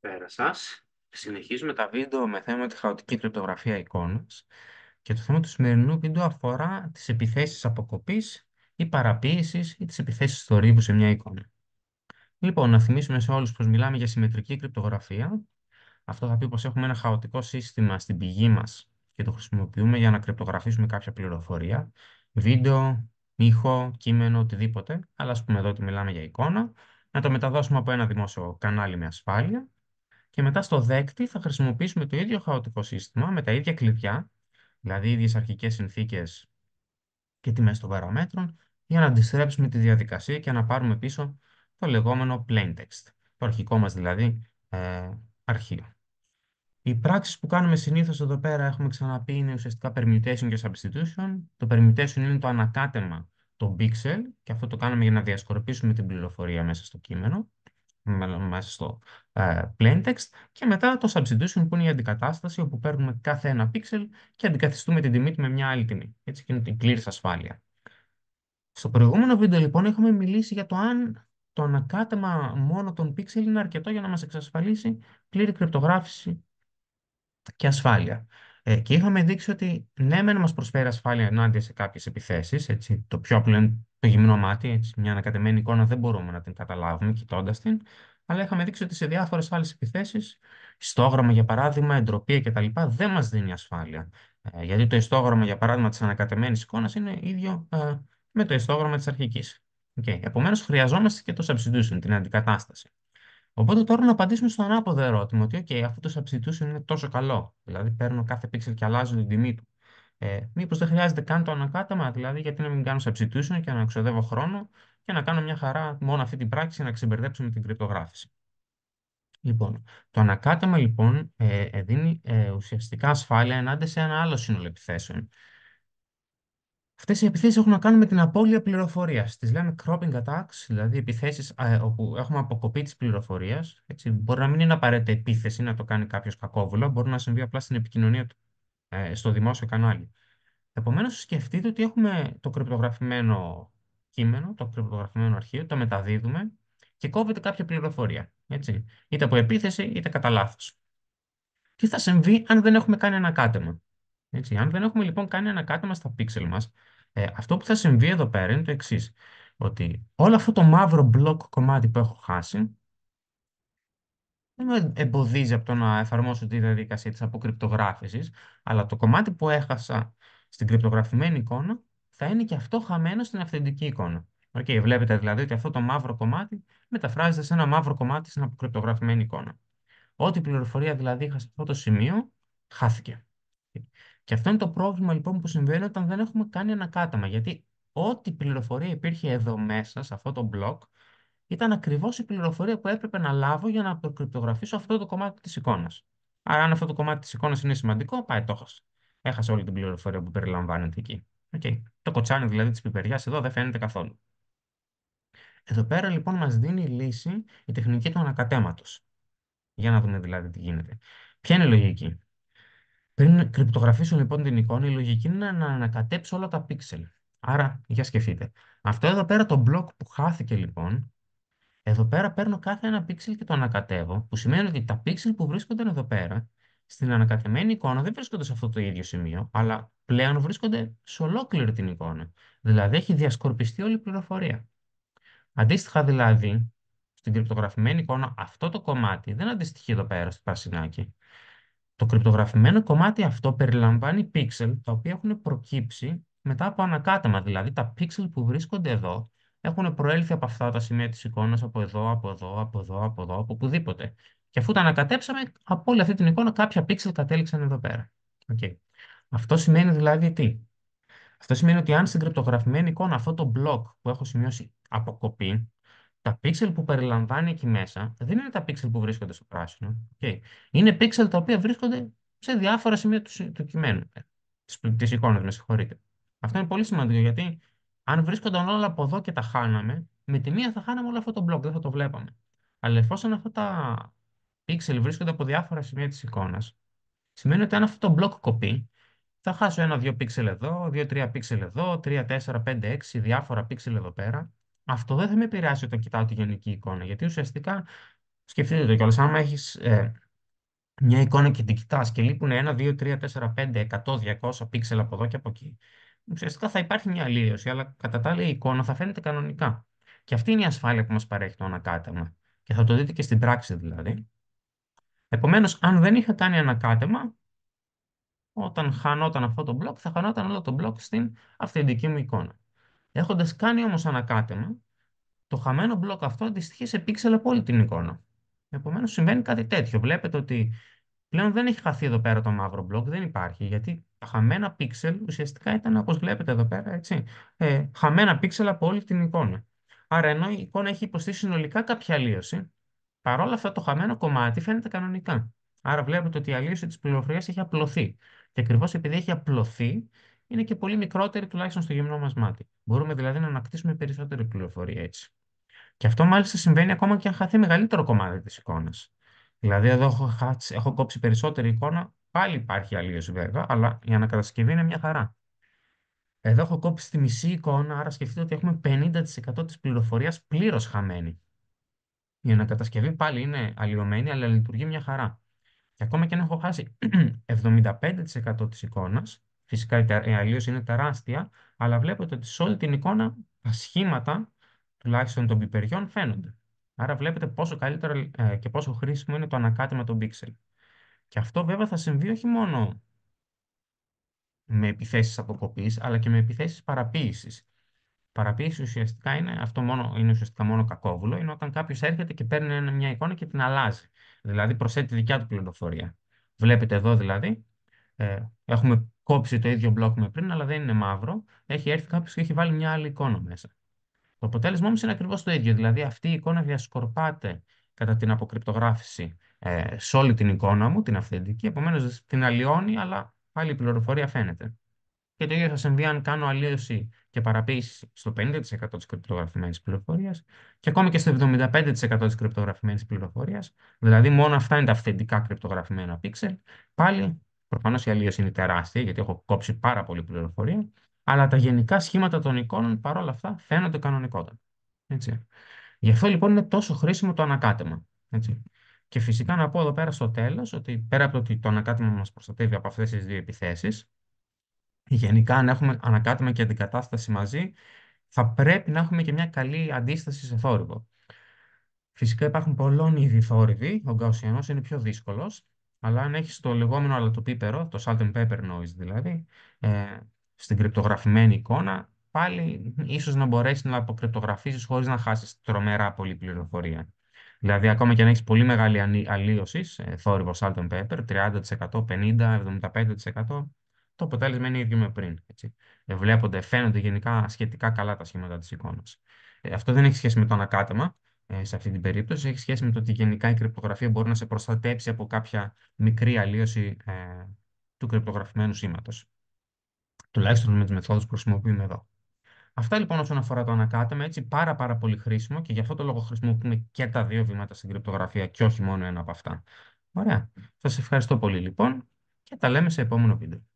Καλησπέρα σας. Συνεχίζουμε τα βίντεο με θέμα τη χαοτική κρυπτογραφία εικόνας και το θέμα του σημερινού βίντεο αφορά τις επιθέσεις αποκοπής ή παραποίησης ή τις επιθέσεις θορύβου σε μια εικόνα. Λοιπόν, να θυμίσουμε σε όλους πως μιλάμε για συμμετρική κρυπτογραφία. Αυτό θα πει πως έχουμε ένα χαοτικό σύστημα στην πηγή μας και το χρησιμοποιούμε για να κρυπτογραφήσουμε κάποια πληροφορία, βίντεο, ήχο, κείμενο, οτιδήποτε, αλλά ας πούμε εδώ ότι μιλάμε για εικόνα, να το μεταδώσουμε από ένα δημόσιο κανάλι με ασφάλεια και μετά στο δέκτη θα χρησιμοποιήσουμε το ίδιο χαοτικό σύστημα με τα ίδια κλειδιά, δηλαδή ίδιες αρχικές συνθήκες και τιμές των παραμέτρων, για να αντιστρέψουμε τη διαδικασία και να πάρουμε πίσω το λεγόμενο plaintext, text, το αρχικό μας δηλαδή ε, αρχείο. Οι πράξεις που κάνουμε συνήθως εδώ πέρα έχουμε ξαναπεί είναι ουσιαστικά permutation και substitution. Το permutation είναι το ανακάτεμα των pixel και αυτό το κάνουμε για να διασκορπίσουμε την πληροφορία μέσα στο κείμενο μέσα στο ε, plain text και μετά το substitution που είναι η αντικατάσταση όπου παίρνουμε κάθε ένα pixel και αντικαθιστούμε την τιμή του με μια άλλη τιμή. Έτσι και είναι την clear ασφάλεια. Στο προηγούμενο βίντεο λοιπόν έχουμε μιλήσει για το αν το ανακάτεμα μόνο των pixel είναι αρκετό για να μας εξασφαλίσει πλήρη κρυπτογράφηση και ασφάλεια. Ε, και είχαμε δείξει ότι ναι, μεν μας προσφέρει ασφάλεια ενάντια σε κάποιες επιθέσεις, έτσι, το πιο απλό το γυμνό μάτι, έτσι, μια ανακατεμένη εικόνα δεν μπορούμε να την καταλάβουμε κοιτώντας την, αλλά είχαμε δείξει ότι σε διάφορες άλλες επιθέσεις, ιστόγραμμα για παράδειγμα, εντροπία κτλ., δεν μας δίνει ασφάλεια. Ε, γιατί το ιστόγραμμα για παράδειγμα της ανακατεμένης εικόνας είναι ίδιο ε, με το ιστόγραμμα της αρχικής. Okay. Επομένως, χρειαζόμαστε και το substitution, την αντικατάσταση. Οπότε τώρα να απαντήσουμε στο ανάποδο ερώτημα, ότι okay, αυτό το substitution είναι τόσο καλό, δηλαδή παίρνω κάθε pixel και αλλάζω την τιμή του, ε, Μήπως δεν χρειάζεται καν το ανακάταμα, δηλαδή, γιατί να μην κάνω substitution και να ξοδεύω χρόνο και να κάνω μια χαρά μόνο αυτή την πράξη να ξεμπερδέψω με την κρυπτογράφηση. Λοιπόν, το ανακάτεμα λοιπόν ε, ε, δίνει ε, ουσιαστικά ασφάλεια ενάντια σε ένα άλλο σύνολο επιθέσεων. Αυτές οι επιθέσεις έχουν να κάνουν με την απώλεια πληροφορίας. Τις λέμε cropping attacks, δηλαδή επιθέσεις ε, όπου έχουμε αποκοπή της πληροφορίας. Μπορεί να μην είναι απαραίτητη επίθεση να το κάνει κάποιος κακόβουλα, μπορεί να συμβεί απλά στην επικοινωνία του ε, στο δημόσιο κανάλι. Επομένως, σκεφτείτε ότι έχουμε το κρυπτογραφημένο κείμενο, το κρυπτογραφημένο αρχείο, το μεταδίδουμε και κόβεται κάποια πληροφορία. Έτσι. Είτε από επίθεση, είτε κατά λάθος. Τι θα συμβεί αν δεν έχουμε κάνει κάτεμα. Έτσι. Αν δεν έχουμε λοιπόν κάνει ένα κάτεμα στα πίξελ μας, ε, αυτό που θα συμβεί εδώ πέρα είναι το εξής. Ότι όλο αυτό το μαύρο μπλοκ κομμάτι που έχω χάσει δεν με εμποδίζει από το να εφαρμόσω τη διαδικασία της αποκρυπτογράφησης, αλλά το κομμάτι που έχασα στην κρυπτογραφημένη εικόνα θα είναι και αυτό χαμένο στην αυθεντική εικόνα. okay, βλέπετε δηλαδή ότι αυτό το μαύρο κομμάτι μεταφράζεται σε ένα μαύρο κομμάτι στην αποκρυπτογραφημένη εικόνα. Ό,τι πληροφορία δηλαδή είχα σε αυτό το σημείο, χάθηκε. Και αυτό είναι το πρόβλημα λοιπόν που συμβαίνει όταν δεν έχουμε κάνει ανακάταμα. Γιατί ό,τι πληροφορία υπήρχε εδώ μέσα, σε αυτό το μπλοκ, ήταν ακριβώς η πληροφορία που έπρεπε να λάβω για να προκρυπτογραφήσω αυτό το κομμάτι της εικόνας. Άρα, αν αυτό το κομμάτι της εικόνας είναι σημαντικό, πάει, το έχασα. όλη την πληροφορία που περιλαμβάνεται εκεί. Okay. Το κοτσάνι δηλαδή της πιπεριάς εδώ δεν φαίνεται καθόλου. Εδώ πέρα λοιπόν μας δίνει η λύση η τεχνική του ανακατέματος. Για να δούμε δηλαδή τι γίνεται. Ποια είναι η λογική. Πριν κρυπτογραφήσω λοιπόν την εικόνα, η λογική είναι να ανακατέψω όλα τα πίξελ. Άρα, για σκεφτείτε. Αυτό εδώ πέρα το μπλοκ που χάθηκε λοιπόν, εδώ πέρα παίρνω κάθε ένα πίξελ και το ανακατεύω, που σημαίνει ότι τα πίξελ που βρίσκονται εδώ πέρα, στην ανακατεμένη εικόνα δεν βρίσκονται σε αυτό το ίδιο σημείο, αλλά πλέον βρίσκονται σε ολόκληρη την εικόνα. Δηλαδή έχει διασκορπιστεί όλη η πληροφορία. Αντίστοιχα δηλαδή, στην κρυπτογραφημένη εικόνα, αυτό το κομμάτι δεν αντιστοιχεί εδώ πέρα στο πρασινάκι. Το κρυπτογραφημένο κομμάτι αυτό περιλαμβάνει πίξελ τα οποία έχουν προκύψει μετά από ανακάτεμα, δηλαδή τα πίξελ που βρίσκονται εδώ έχουν προέλθει από αυτά τα σημεία της εικόνας, από εδώ, από εδώ, από εδώ, από εδώ, από πουδήποτε. Και αφού τα ανακατέψαμε, από όλη αυτή την εικόνα κάποια πίξελ κατέληξαν εδώ πέρα. Okay. Αυτό σημαίνει δηλαδή τι. Αυτό σημαίνει ότι αν στην κρυπτογραφημένη εικόνα αυτό το μπλοκ που έχω σημειώσει από αποκοπεί, τα πίξελ που περιλαμβάνει εκεί μέσα δεν είναι τα πίξελ που βρίσκονται στο πράσινο. Okay. Είναι πίξελ τα οποία βρίσκονται σε διάφορα σημεία του, του κειμένου. Ε, της εικόνας, με συγχωρείτε. Αυτό είναι πολύ σημαντικό γιατί αν βρίσκονταν όλα από εδώ και τα χάναμε, με τη μία θα χάναμε όλο αυτό το μπλοκ, δεν θα το βλέπαμε. Αλλά εφόσον αυτά τα πίξελ βρίσκονται από διάφορα σημεία της εικόνας, σημαίνει ότι αν αυτό το μπλοκ κοπεί, θα χάσω ένα-δύο πιξελ εδώ, δύο-τρία πιξελ εδώ, τρία-τέσσερα-πέντε-έξι, διάφορα πιξελ εδώ πέρα. Αυτό δεν θα με επηρεάσει όταν κοιτάω τη γενική εικόνα, γιατί ουσιαστικά σκεφτείτε το κιόλας. Άμα έχεις ε, μια εικόνα και την κοιτάς και λείπουν 1, 2, 3, 4, 5, 100, 200 πίξελ από εδώ και από εκεί, ουσιαστικά θα υπάρχει μια αλλίωση, αλλά κατά τα άλλα η εικόνα θα φαίνεται κανονικά. Και αυτή είναι η ασφάλεια που μας παρέχει το ανακάτεμα. Και θα το δείτε και στην πράξη δηλαδή. Επομένως, αν δεν είχα κάνει ανακάτεμα, όταν χανόταν αυτό το μπλοκ, θα χανόταν όλο το μπλοκ στην αυθεντική μου εικόνα. Έχοντας κάνει όμως ανακάτεμα, το χαμένο μπλοκ αυτό αντιστοιχεί σε πίξελ από όλη την εικόνα. Επομένως, συμβαίνει κάτι τέτοιο. Βλέπετε ότι Πλέον δεν έχει χαθεί εδώ πέρα το μαύρο μπλοκ, δεν υπάρχει, γιατί τα χαμένα πίξελ ουσιαστικά ήταν, όπως βλέπετε εδώ πέρα, έτσι, ε, χαμένα πίξελ από όλη την εικόνα. Άρα ενώ η εικόνα έχει υποστεί συνολικά κάποια αλλίωση, παρόλα αυτά το χαμένο κομμάτι φαίνεται κανονικά. Άρα βλέπετε ότι η αλλίωση της πληροφορίας έχει απλωθεί. Και ακριβώς επειδή έχει απλωθεί, είναι και πολύ μικρότερη τουλάχιστον στο γυμνό μας μάτι. Μπορούμε δηλαδή να ανακτήσουμε περισσότερη πληροφορία έτσι. Και αυτό μάλιστα συμβαίνει ακόμα και αν χαθεί μεγαλύτερο κομμάτι της εικόνας. Δηλαδή εδώ έχω, κόψει περισσότερη εικόνα, πάλι υπάρχει αλλίωση βέβαια, αλλά η ανακατασκευή είναι μια χαρά. Εδώ έχω κόψει τη μισή εικόνα, άρα σκεφτείτε ότι έχουμε 50% της πληροφορίας πλήρως χαμένη. Η ανακατασκευή πάλι είναι αλλιωμένη, αλλά λειτουργεί μια χαρά. Και ακόμα και αν έχω χάσει 75% της εικόνας, φυσικά η αλλίωση είναι τεράστια, αλλά βλέπετε ότι σε όλη την εικόνα τα σχήματα, τουλάχιστον των πιπεριών, φαίνονται. Άρα βλέπετε πόσο καλύτερο ε, και πόσο χρήσιμο είναι το ανακάτεμα των pixel. Και αυτό βέβαια θα συμβεί όχι μόνο με επιθέσεις αποκοπής, αλλά και με επιθέσεις παραποίησης. Παραποίηση ουσιαστικά είναι, αυτό μόνο, είναι ουσιαστικά μόνο κακόβουλο, είναι όταν κάποιος έρχεται και παίρνει μια εικόνα και την αλλάζει. Δηλαδή προσθέτει τη δικιά του πληροφορία. Βλέπετε εδώ δηλαδή, ε, έχουμε κόψει το ίδιο μπλοκ με πριν, αλλά δεν είναι μαύρο. Έχει έρθει κάποιος και έχει βάλει μια άλλη εικόνα μέσα. Το αποτέλεσμα όμω είναι ακριβώς το ίδιο. Δηλαδή, αυτή η εικόνα διασκορπάται κατά την αποκρυπτογράφηση ε, σε όλη την εικόνα μου, την αυθεντική. Επομένως, την αλλοιώνει, αλλά πάλι η πληροφορία φαίνεται. Και το ίδιο θα συμβεί αν κάνω αλλίωση και παραποίηση στο 50% της κρυπτογραφημένης πληροφορίας και ακόμη και στο 75% της κρυπτογραφημένης πληροφορίας, δηλαδή μόνο αυτά είναι τα αυθεντικά κρυπτογραφημένα πίξελ, πάλι προφανώς η αλλίωση είναι τεράστια γιατί έχω κόψει πάρα πολύ πληροφορία, αλλά τα γενικά σχήματα των εικόνων παρόλα αυτά φαίνονται κανονικότατα. Έτσι. Γι' αυτό λοιπόν είναι τόσο χρήσιμο το ανακάτεμα. Έτσι. Και φυσικά να πω εδώ πέρα στο τέλος ότι πέρα από το ότι το ανακάτεμα μας προστατεύει από αυτές τις δύο επιθέσεις, γενικά αν έχουμε ανακάτεμα και αντικατάσταση μαζί, θα πρέπει να έχουμε και μια καλή αντίσταση σε θόρυβο. Φυσικά υπάρχουν πολλών είδη θόρυβοι. Ο γκαουσιανό είναι πιο δύσκολος, αλλά αν έχεις το λεγόμενο αλατοπίπερο, το salt and pepper noise δηλαδή, ε, στην κρυπτογραφημένη εικόνα, πάλι ίσως να μπορέσεις να αποκρυπτογραφήσεις χωρίς να χάσεις τρομερά πολύ πληροφορία. Δηλαδή, ακόμα και αν έχεις πολύ μεγάλη αλλίωση, θόρυβο salt and pepper, 30%, 50%, 75%, το αποτέλεσμα είναι ίδιο με πριν. Έτσι. Ε, βλέπονται, φαίνονται γενικά σχετικά καλά τα σχήματα της εικόνας. Ε, αυτό δεν έχει σχέση με το ανακάτεμα ε, σε αυτή την περίπτωση. Έχει σχέση με το ότι γενικά η κρυπτογραφία μπορεί να σε προστατέψει από κάποια μικρή αλλίωση του κρυπτογραφημένου σήματος τουλάχιστον με τις μεθόδους που χρησιμοποιούμε εδώ. Αυτά λοιπόν όσον αφορά το ανακάτεμα, έτσι πάρα πάρα πολύ χρήσιμο και γι' αυτό το λόγο χρησιμοποιούμε και τα δύο βήματα στην κρυπτογραφία και όχι μόνο ένα από αυτά. Ωραία. Σας ευχαριστώ πολύ λοιπόν και τα λέμε σε επόμενο βίντεο.